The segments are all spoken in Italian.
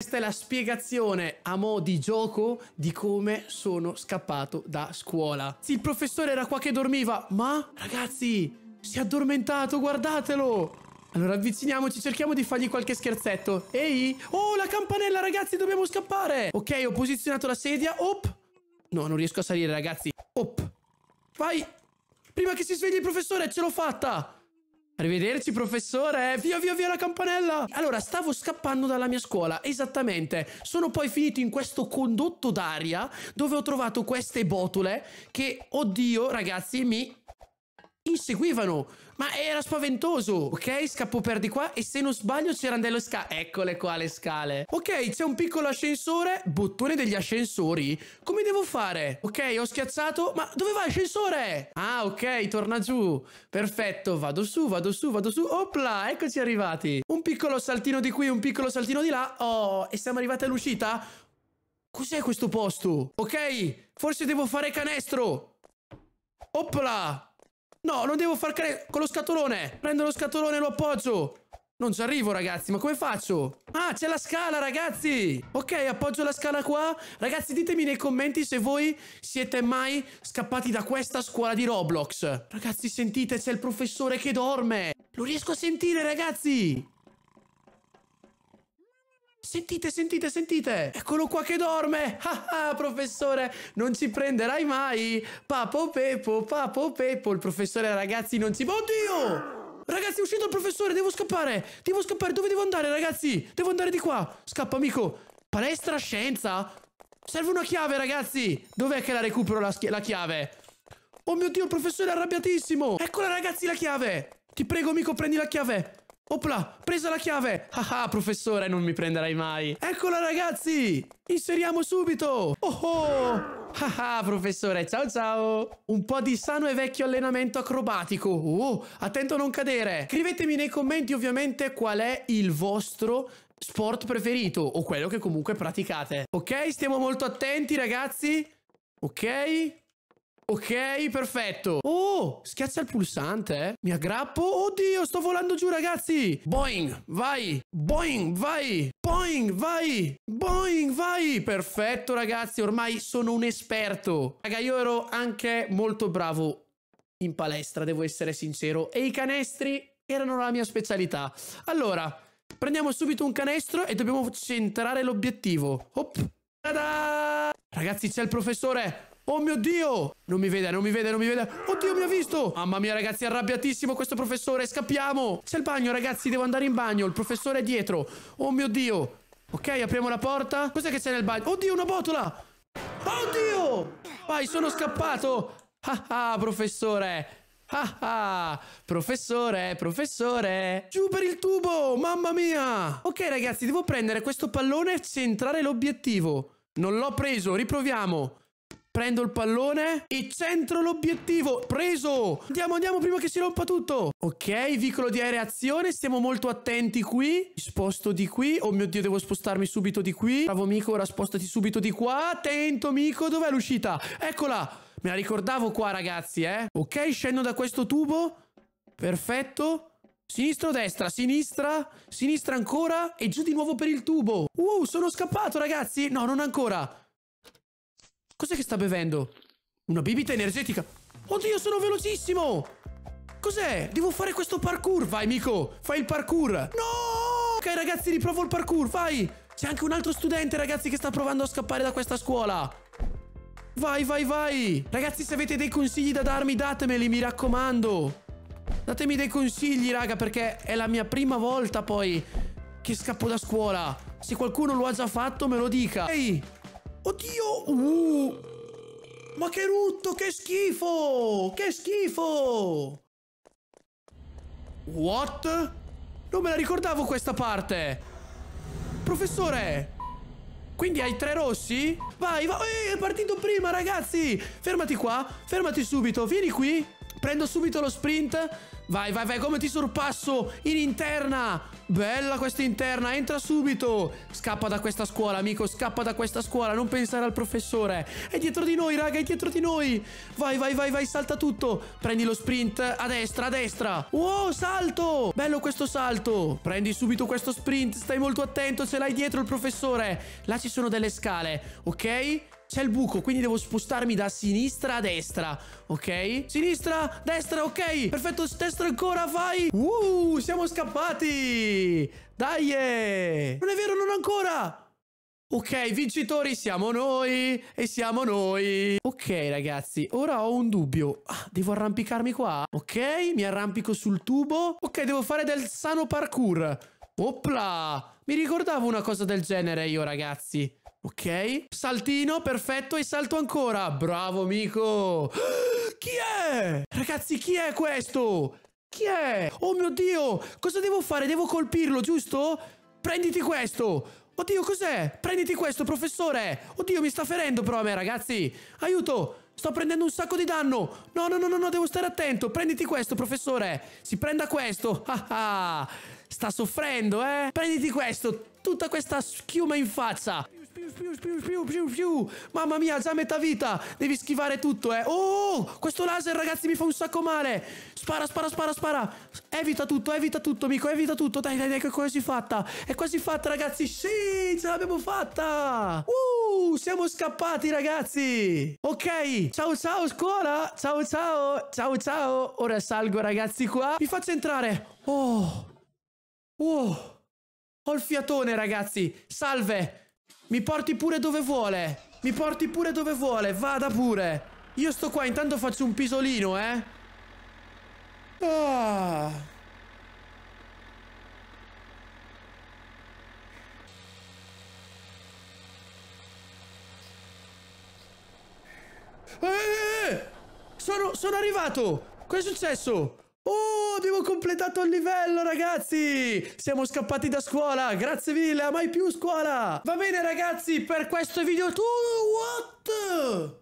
Questa è la spiegazione a mo' di gioco di come sono scappato da scuola. Sì, il professore era qua che dormiva, ma ragazzi, si è addormentato, guardatelo! Allora avviciniamoci, cerchiamo di fargli qualche scherzetto. Ehi! Oh, la campanella, ragazzi, dobbiamo scappare! Ok, ho posizionato la sedia. Op! No, non riesco a salire, ragazzi. Op! Vai! Prima che si svegli il professore, ce l'ho fatta! Arrivederci professore, via via via la campanella Allora stavo scappando dalla mia scuola, esattamente Sono poi finito in questo condotto d'aria Dove ho trovato queste botole Che oddio ragazzi mi seguivano. Ma era spaventoso. Ok, scappo per di qua. E se non sbaglio c'erano delle scale. Eccole qua le scale. Ok, c'è un piccolo ascensore. Bottone degli ascensori. Come devo fare? Ok, ho schiacciato. Ma dove va l'ascensore? Ah, ok, torna giù. Perfetto, vado su, vado su, vado su. Opla, eccoci arrivati. Un piccolo saltino di qui, un piccolo saltino di là. Oh, e siamo arrivati all'uscita? Cos'è questo posto? Ok, forse devo fare canestro. Opla! No, lo devo far cadere con lo scatolone. Prendo lo scatolone e lo appoggio. Non ci arrivo ragazzi, ma come faccio? Ah, c'è la scala ragazzi! Ok, appoggio la scala qua. Ragazzi, ditemi nei commenti se voi siete mai scappati da questa scuola di Roblox. Ragazzi, sentite, c'è il professore che dorme. Lo riesco a sentire ragazzi! Sentite, sentite, sentite! Eccolo qua che dorme! Ah, ah, professore, non ci prenderai mai! Papo Pepo, Papo Pepo, il professore ragazzi non ci... Oddio! Ragazzi, è uscito il professore, devo scappare! Devo scappare, dove devo andare, ragazzi? Devo andare di qua! Scappa, amico! Palestra scienza? Serve una chiave, ragazzi! Dov'è che la recupero la, la chiave? Oh mio Dio, il professore è arrabbiatissimo! Eccola, ragazzi, la chiave! Ti prego, amico, prendi la chiave! Opla, presa la chiave! Ah ah, professore, non mi prenderai mai! Eccola ragazzi! Inseriamo subito! Oh oh! Ah ah, professore, ciao ciao! Un po' di sano e vecchio allenamento acrobatico! Oh, attento a non cadere! Scrivetemi nei commenti ovviamente qual è il vostro sport preferito o quello che comunque praticate. Ok, stiamo molto attenti ragazzi! Ok... Ok, perfetto. Oh, schiaccia il pulsante. eh. Mi aggrappo. Oddio, sto volando giù, ragazzi. Boing, vai. Boing, vai. Boing, vai. Boing, vai. Perfetto, ragazzi. Ormai sono un esperto. Raga, io ero anche molto bravo in palestra, devo essere sincero. E i canestri erano la mia specialità. Allora, prendiamo subito un canestro e dobbiamo centrare l'obiettivo. Hop. Ragazzi, c'è il professore. Oh mio Dio! Non mi vede, non mi vede, non mi vede. Oddio, mi ha visto! Mamma mia, ragazzi, è arrabbiatissimo questo professore. Scappiamo! C'è il bagno, ragazzi, devo andare in bagno. Il professore è dietro. Oh mio Dio! Ok, apriamo la porta. Cos'è che c'è nel bagno? Oddio, una botola! Oddio! Vai, sono scappato! Ah ah, professore! Ah ah, professore, professore Giù per il tubo, mamma mia Ok ragazzi, devo prendere questo pallone e centrare l'obiettivo Non l'ho preso, riproviamo Prendo il pallone e centro l'obiettivo. Preso. Andiamo, andiamo prima che si rompa tutto. Ok, vicolo di aereazione. Stiamo molto attenti qui. Mi sposto di qui. Oh mio Dio, devo spostarmi subito di qui. Bravo, amico. Ora spostati subito di qua. Attento, amico. Dov'è l'uscita? Eccola. Me la ricordavo qua, ragazzi, eh. Ok, scendo da questo tubo. Perfetto. Sinistra o destra? Sinistra? Sinistra ancora? E giù di nuovo per il tubo. Uh, sono scappato, ragazzi. No, non ancora. Cos'è che sta bevendo? Una bibita energetica. Oddio, sono velocissimo! Cos'è? Devo fare questo parkour. Vai, amico. Fai il parkour. No! Ok, ragazzi, riprovo il parkour. Vai! C'è anche un altro studente, ragazzi, che sta provando a scappare da questa scuola. Vai, vai, vai. Ragazzi, se avete dei consigli da darmi, datemeli, mi raccomando. Datemi dei consigli, raga, perché è la mia prima volta poi che scappo da scuola. Se qualcuno lo ha già fatto, me lo dica. Ehi! Oddio! Uh, ma che rutto, che schifo! Che schifo! What? Non me la ricordavo questa parte! Professore! Quindi hai tre rossi? Vai, vai! Eh, è partito prima, ragazzi! Fermati qua, fermati subito, vieni qui! Prendo subito lo sprint. Vai, vai, vai, come ti sorpasso in interna. Bella questa interna, entra subito. Scappa da questa scuola, amico, scappa da questa scuola, non pensare al professore. È dietro di noi, raga, è dietro di noi. Vai, vai, vai, vai, salta tutto. Prendi lo sprint a destra, a destra. Wow, salto! Bello questo salto. Prendi subito questo sprint, stai molto attento, ce l'hai dietro il professore. Là ci sono delle scale, ok? c'è il buco, quindi devo spostarmi da sinistra a destra, ok? Sinistra, destra, ok, perfetto, destra ancora, vai! Uh, siamo scappati! Dai! Yeah. Non è vero, non ancora! Ok, vincitori siamo noi e siamo noi. Ok, ragazzi, ora ho un dubbio. Ah, devo arrampicarmi qua? Ok, mi arrampico sul tubo. Ok, devo fare del sano parkour. Opla! Mi ricordavo una cosa del genere io, ragazzi. Ok, saltino, perfetto, e salto ancora. Bravo, amico. Chi è? Ragazzi, chi è questo? Chi è? Oh mio Dio, cosa devo fare? Devo colpirlo, giusto? Prenditi questo. Oddio, cos'è? Prenditi questo, professore. Oddio, mi sta ferendo però a me, ragazzi. Aiuto. Sto prendendo un sacco di danno. No, no, no, no, no, devo stare attento. Prenditi questo, professore. Si prenda questo. Ah, ah. Sta soffrendo, eh. Prenditi questo. Tutta questa schiuma in faccia. Più, più, più, più, più, Mamma mia, già metà vita. Devi schivare tutto, eh. Oh, questo laser, ragazzi, mi fa un sacco male. Spara, spara, spara, spara. Evita tutto, evita tutto, amico, evita tutto. Dai, dai, dai, che è quasi fatta. È quasi fatta, ragazzi. Sì, ce l'abbiamo fatta. Uh, siamo scappati, ragazzi. Ok, ciao, ciao, scuola. Ciao, ciao, ciao, ciao. Ora salgo, ragazzi, qua. Vi faccio entrare. Oh. Oh. Ho il fiatone, ragazzi. Salve. Mi porti pure dove vuole. Mi porti pure dove vuole. Vada pure. Io sto qua, intanto faccio un pisolino, eh. Ah. Eh, eh, eh, eh. sono, sono arrivato! è successo? Abbiamo completato il livello, ragazzi! Siamo scappati da scuola! Grazie mille, a mai più scuola! Va bene, ragazzi, per questo video What?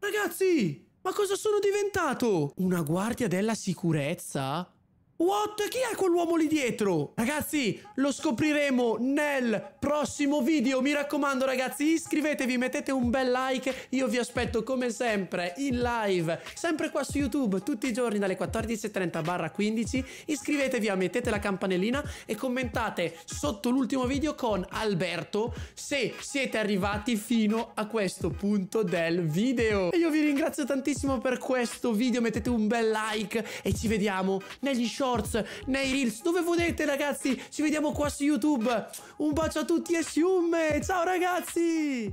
Ragazzi, ma cosa sono diventato? Una guardia della sicurezza? What? Chi è quell'uomo lì dietro? Ragazzi, lo scopriremo nel prossimo video. Mi raccomando, ragazzi, iscrivetevi, mettete un bel like. Io vi aspetto, come sempre, in live, sempre qua su YouTube, tutti i giorni dalle 14.30 barra 15. Iscrivetevi, mettete la campanellina e commentate sotto l'ultimo video con Alberto se siete arrivati fino a questo punto del video. E io vi ringrazio tantissimo per questo video. Mettete un bel like e ci vediamo negli show shorts, nei reels, dove volete ragazzi. Ci vediamo qua su YouTube. Un bacio a tutti e Siumme. Ciao ragazzi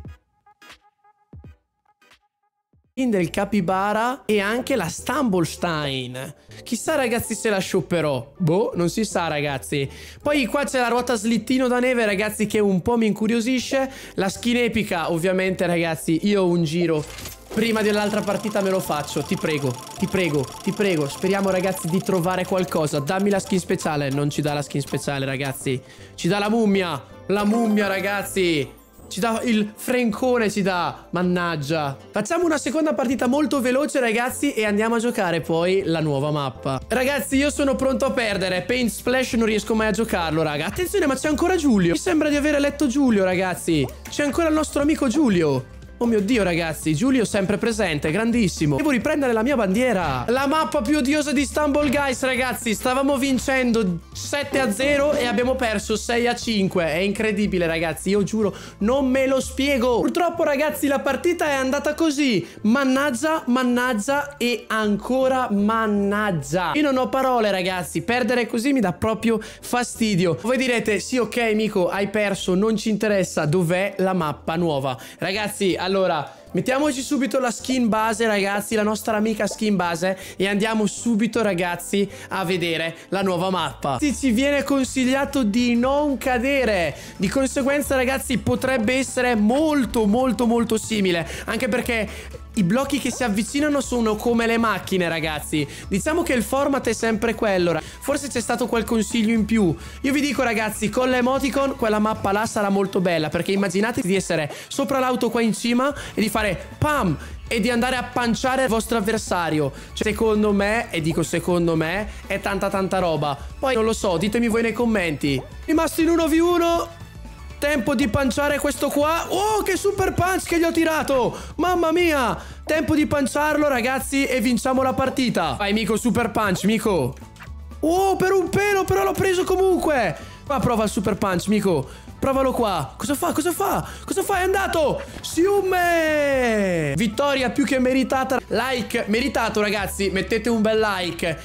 del capibara e anche la Stumblestein. Chissà ragazzi se la shopperò. Boh, non si sa ragazzi. Poi qua c'è la ruota slittino da neve ragazzi che un po' mi incuriosisce. La skin epica ovviamente ragazzi io un giro Prima dell'altra partita me lo faccio, ti prego, ti prego, ti prego. Speriamo ragazzi di trovare qualcosa. Dammi la skin speciale. Non ci dà la skin speciale ragazzi. Ci dà la mummia. La mummia ragazzi. Ci dà il frencone, ci dà. Mannaggia. Facciamo una seconda partita molto veloce, ragazzi, e andiamo a giocare poi la nuova mappa. Ragazzi, io sono pronto a perdere. Paint Splash non riesco mai a giocarlo, raga. Attenzione, ma c'è ancora Giulio. Mi sembra di aver letto Giulio, ragazzi. C'è ancora il nostro amico Giulio. Oh mio Dio, ragazzi, Giulio sempre presente, grandissimo. Devo riprendere la mia bandiera. La mappa più odiosa di Istanbul, Guys, ragazzi. Stavamo vincendo 7 a 0 e abbiamo perso 6 a 5. È incredibile, ragazzi, io giuro, non me lo spiego. Purtroppo, ragazzi, la partita è andata così. Mannaggia, mannaggia e ancora mannaggia. Io non ho parole, ragazzi. Perdere così mi dà proprio fastidio. Voi direte, sì, ok, amico, hai perso, non ci interessa. Dov'è la mappa nuova? Ragazzi, allora allora, mettiamoci subito la skin base, ragazzi, la nostra amica skin base e andiamo subito, ragazzi, a vedere la nuova mappa. Ci viene consigliato di non cadere. Di conseguenza, ragazzi, potrebbe essere molto, molto, molto simile. Anche perché i blocchi che si avvicinano sono come le macchine ragazzi Diciamo che il format è sempre quello Forse c'è stato quel consiglio in più Io vi dico ragazzi con l'emoticon quella mappa là sarà molto bella Perché immaginate di essere sopra l'auto qua in cima E di fare pam e di andare a panciare il vostro avversario. Cioè, secondo me, e dico secondo me, è tanta tanta roba. Poi non lo so, ditemi voi nei commenti. Rimasto in 1v1, Tempo di panciare questo qua. Oh, che super punch che gli ho tirato. Mamma mia. Tempo di panciarlo, ragazzi, e vinciamo la partita. Vai, Mico, super punch, Mico. Oh, per un pelo, però l'ho preso comunque. Ma prova il super punch, Mico. Provalo qua. Cosa fa? Cosa fa? Cosa fa? È andato! Siume! Vittoria più che meritata. Like meritato, ragazzi. Mettete un bel like.